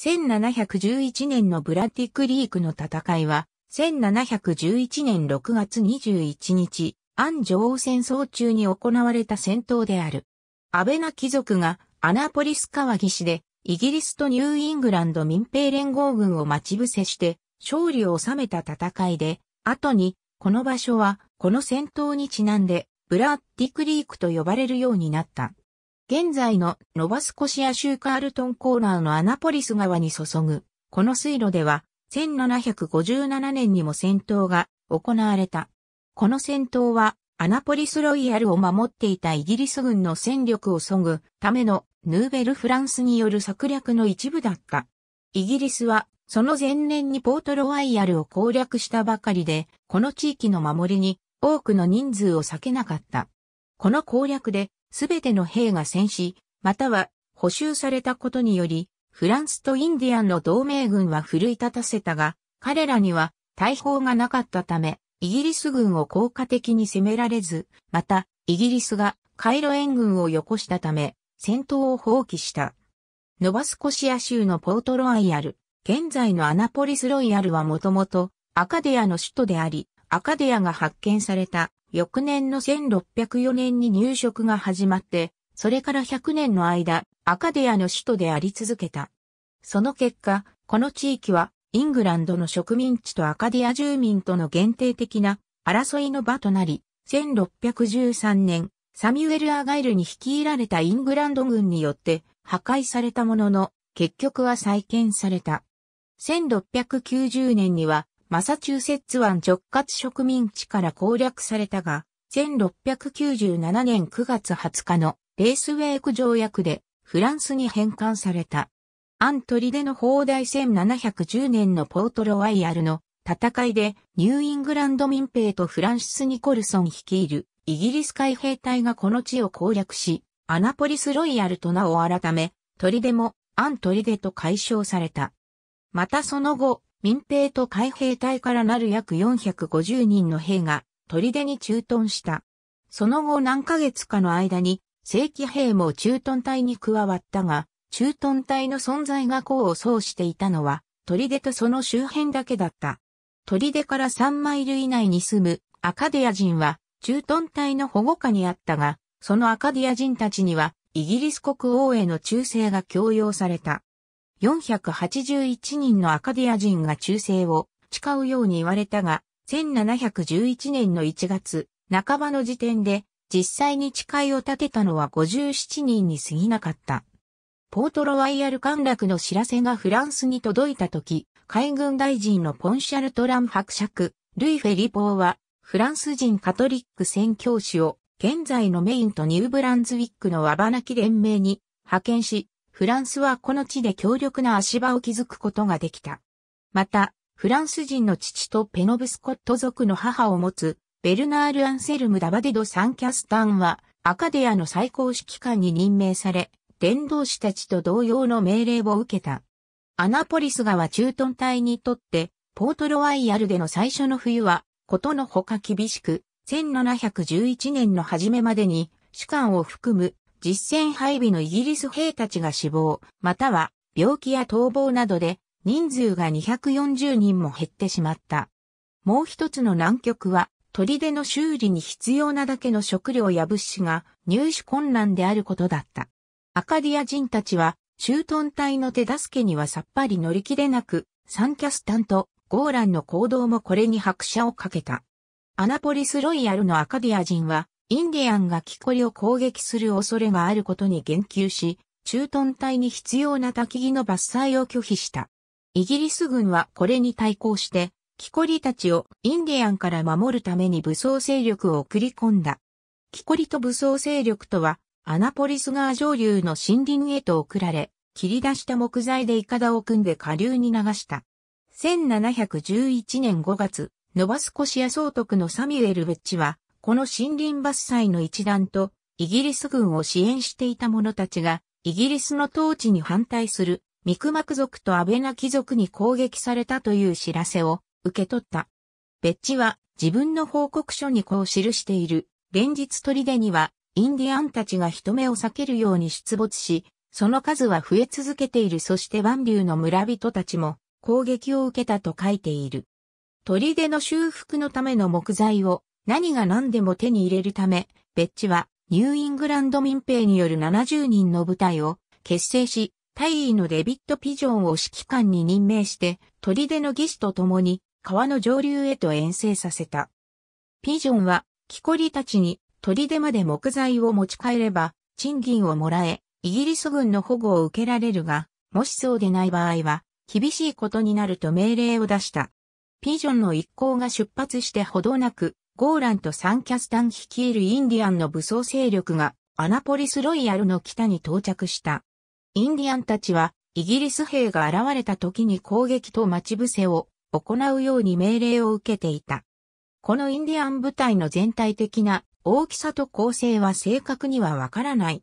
1711年のブラッディクリークの戦いは、1711年6月21日、安女王戦争中に行われた戦闘である。安倍な貴族がアナポリス川岸で、イギリスとニューイングランド民兵連合軍を待ち伏せして、勝利を収めた戦いで、後に、この場所は、この戦闘にちなんで、ブラッディクリークと呼ばれるようになった。現在のノバスコシア州カールトンコーナーのアナポリス川に注ぐ、この水路では、1757年にも戦闘が行われた。この戦闘は、アナポリスロイヤルを守っていたイギリス軍の戦力を削ぐためのヌーベルフランスによる策略の一部だった。イギリスは、その前年にポートロワイヤルを攻略したばかりで、この地域の守りに多くの人数を避けなかった。この攻略ですべての兵が戦死、または補修されたことにより、フランスとインディアンの同盟軍は奮い立たせたが、彼らには大砲がなかったため、イギリス軍を効果的に攻められず、また、イギリスがカイロ援軍をよこしたため、戦闘を放棄した。ノバスコシア州のポートロアイアル、現在のアナポリスロイヤルはもともとアカデアの首都であり、アカデアが発見された翌年の1604年に入植が始まって、それから100年の間、アカデアの首都であり続けた。その結果、この地域はイングランドの植民地とアカデア住民との限定的な争いの場となり、1613年、サミュエル・アガイルに率いられたイングランド軍によって破壊されたものの、結局は再建された。1690年にはマサチューセッツ湾直轄植民地から攻略されたが、1697年9月20日のレースウェイク条約でフランスに返還された。アントリでの砲台1710年のポートロワイヤルの戦いでニューイングランド民兵とフランシス・ニコルソン率いるイギリス海兵隊がこの地を攻略し、アナポリスロイヤルと名を改め、トリデもアントリデと解消された。またその後、民兵と海兵隊からなる約450人の兵が砦に駐屯した。その後何ヶ月かの間に正規兵も駐屯隊に加わったが、駐屯隊の存在が功を奏していたのは、砦とその周辺だけだった。砦から3マイル以内に住むアカディア人は駐屯隊の保護下にあったが、そのアカディア人たちにはイギリス国王への忠誠が強要された。481人のアカディア人が忠誠を誓うように言われたが、1711年の1月、半ばの時点で、実際に誓いを立てたのは57人に過ぎなかった。ポートロワイヤル陥落の知らせがフランスに届いた時、海軍大臣のポンシャルトラン伯爵、ルイ・フェリポーは、フランス人カトリック宣教師を、現在のメインとニューブランズウィックのワバナキ連盟に派遣し、フランスはこの地で強力な足場を築くことができた。また、フランス人の父とペノブスコット族の母を持つ、ベルナール・アンセルム・ダバデド・サンキャスタンは、アカデアの最高指揮官に任命され、伝道師たちと同様の命令を受けた。アナポリス川中屯隊にとって、ポートロワイヤルでの最初の冬は、ことのほか厳しく、1711年の初めまでに、主管を含む実戦配備のイギリス兵たちが死亡、または病気や逃亡などで人数が240人も減ってしまった。もう一つの南極は、砦の修理に必要なだけの食料や物資が入手困難であることだった。アカディア人たちは、駐屯隊の手助けにはさっぱり乗り切れなく、サンキャスタンとゴーランの行動もこれに拍車をかけた。アナポリスロイヤルのアカディア人は、インディアンが木こりを攻撃する恐れがあることに言及し、駐屯隊に必要な焚き木の伐採を拒否した。イギリス軍はこれに対抗して、木こりたちをインディアンから守るために武装勢力を送り込んだ。木こりと武装勢力とは、アナポリス川上流の森林へと送られ、切り出した木材でイカダを組んで下流に流した。1711年5月、ノバスコシア総督のサミュエル・ベッチは、この森林伐採の一団と、イギリス軍を支援していた者たちが、イギリスの統治に反対する、ミクマク族とアベナ貴族に攻撃されたという知らせを受け取った。ベッチは自分の報告書にこう記している。連日砦には、インディアンたちが人目を避けるように出没し、その数は増え続けている。そして万竜の村人たちも攻撃を受けたと書いている。砦の修復のための木材を何が何でも手に入れるため、ベッチはニューイングランド民兵による70人の部隊を結成し、大尉のデビット・ピジョンを指揮官に任命して、砦の技師と共に川の上流へと遠征させた。ピジョンは、木こりたちに砦まで木材を持ち帰れば、賃金をもらえ、イギリス軍の保護を受けられるが、もしそうでない場合は、厳しいことになると命令を出した。ピジョンの一行が出発してほどなく、ゴーランとサンキャスタン率いるインディアンの武装勢力がアナポリスロイヤルの北に到着した。インディアンたちはイギリス兵が現れた時に攻撃と待ち伏せを行うように命令を受けていた。このインディアン部隊の全体的な大きさと構成は正確にはわからない。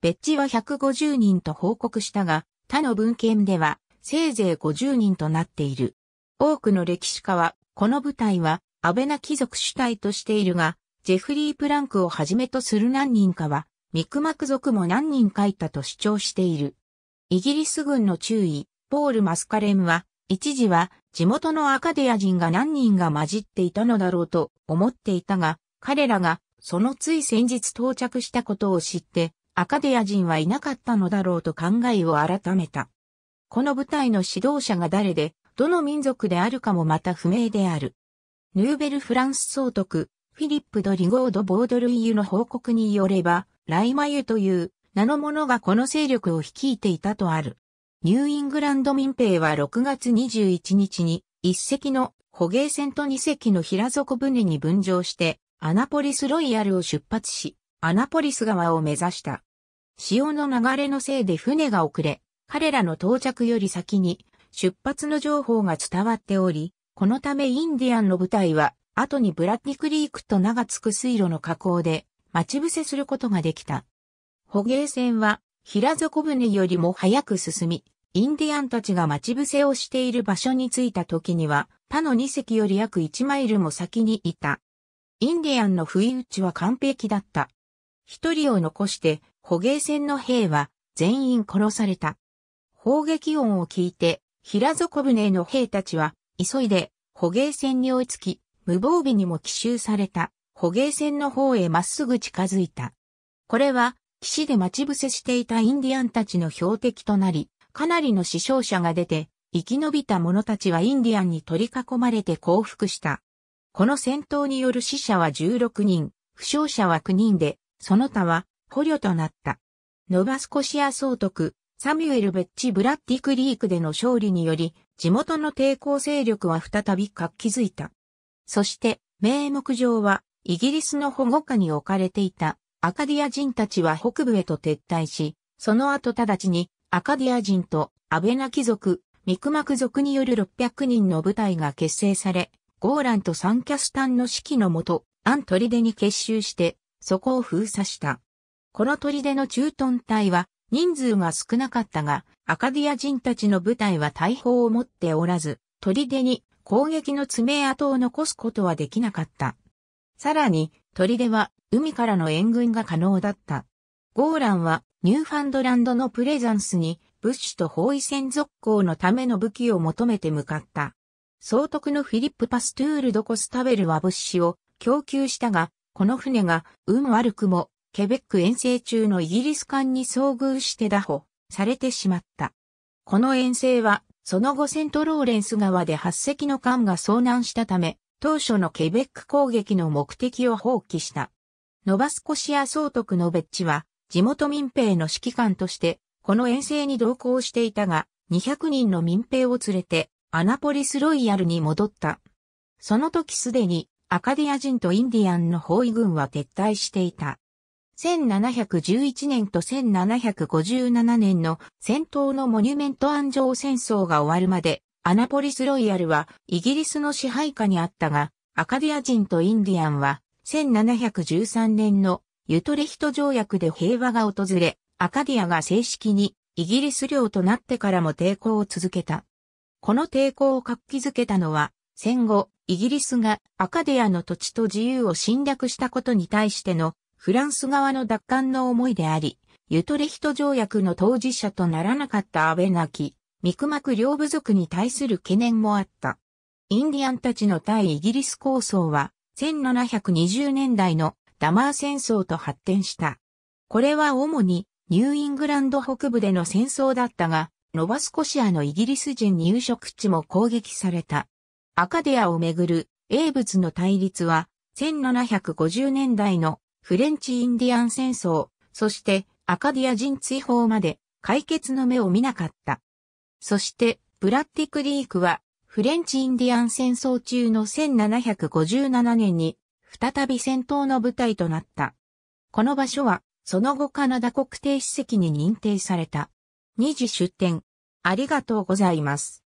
ベッジは150人と報告したが、他の文献ではせいぜい50人となっている。多くの歴史家は、この部隊はアベナ貴族主体としているが、ジェフリー・プランクをはじめとする何人かは、ミクマク族も何人かいたと主張している。イギリス軍の注意、ポール・マスカレムは、一時は地元のアカディア人が何人が混じっていたのだろうと思っていたが、彼らがそのつい先日到着したことを知って、アカディア人はいなかったのだろうと考えを改めた。この部隊の指導者が誰で、どの民族であるかもまた不明である。ヌーベルフランス総督、フィリップ・ド・リゴード・ボードルイユの報告によれば、ライマユという名の者がこの勢力を率いていたとある。ニューイングランド民兵は6月21日に、一隻の捕鯨船と二隻の平底船に分乗して、アナポリスロイヤルを出発し、アナポリス川を目指した。潮の流れのせいで船が遅れ、彼らの到着より先に出発の情報が伝わっており、このためインディアンの部隊は、後にブラッディクリークと名が付く水路の河口で、待ち伏せすることができた。捕鯨船は、平底船よりも早く進み、インディアンたちが待ち伏せをしている場所に着いた時には、他の2隻より約1マイルも先にいた。インディアンの不意打ちは完璧だった。一人を残して、捕鯨船の兵は全員殺された。砲撃音を聞いて、平底船の兵たちは急いで、捕鯨船に追いつき、無防備にも奇襲された、捕鯨船の方へまっすぐ近づいた。これは、岸で待ち伏せしていたインディアンたちの標的となり、かなりの死傷者が出て、生き延びた者たちはインディアンに取り囲まれて降伏した。この戦闘による死者は16人、負傷者は9人で、その他は捕虜となった。ノバスコシア総督、サミュエル・ベッチ・ブラッディ・クリークでの勝利により、地元の抵抗勢力は再び活気づいた。そして、名目上は、イギリスの保護下に置かれていたアカディア人たちは北部へと撤退し、その後直ちにアカディア人とアベナ貴族、ミクマク族による600人の部隊が結成され、ゴーランとサンキャスタンの指揮のもと、アントリデに結集して、そこを封鎖した。この砦の駐屯隊は、人数が少なかったが、アカディア人たちの部隊は大砲を持っておらず、砦に攻撃の爪痕を残すことはできなかった。さらに、砦は海からの援軍が可能だった。ゴーランはニューファンドランドのプレザンスに物資と包囲戦続行のための武器を求めて向かった。総督のフィリップ・パストゥール・ドコスタベルは物資を供給したが、この船が運悪くもケベック遠征中のイギリス艦に遭遇して打破されてしまった。この遠征は、その後セントローレンス川で8隻の艦が遭難したため、当初のケベック攻撃の目的を放棄した。ノバスコシア総督のベッチは、地元民兵の指揮官として、この遠征に同行していたが、200人の民兵を連れて、アナポリスロイヤルに戻った。その時すでに、アカディア人とインディアンの包囲軍は撤退していた。1711年と1757年の戦闘のモニュメント安城戦争が終わるまで、アナポリスロイヤルはイギリスの支配下にあったが、アカディア人とインディアンは1713年のユトレヒト条約で平和が訪れ、アカディアが正式にイギリス領となってからも抵抗を続けた。この抵抗を活気づけたのは、戦後、イギリスがアカディアの土地と自由を侵略したことに対してのフランス側の奪還の思いであり、ユトレヒト条約の当事者とならなかった安倍なき、ミクマク両部族に対する懸念もあった。インディアンたちの対イギリス構想は、1720年代のダマー戦争と発展した。これは主にニューイングランド北部での戦争だったが、ノバスコシアのイギリス人入植地も攻撃された。アカデアをめぐる英仏の対立は、1750年代のフレンチ・インディアン戦争、そしてアカディア人追放まで解決の目を見なかった。そして、ブラッティクリークは、フレンチ・インディアン戦争中の1757年に、再び戦闘の舞台となった。この場所は、その後カナダ国定史跡に認定された。二次出展。ありがとうございます。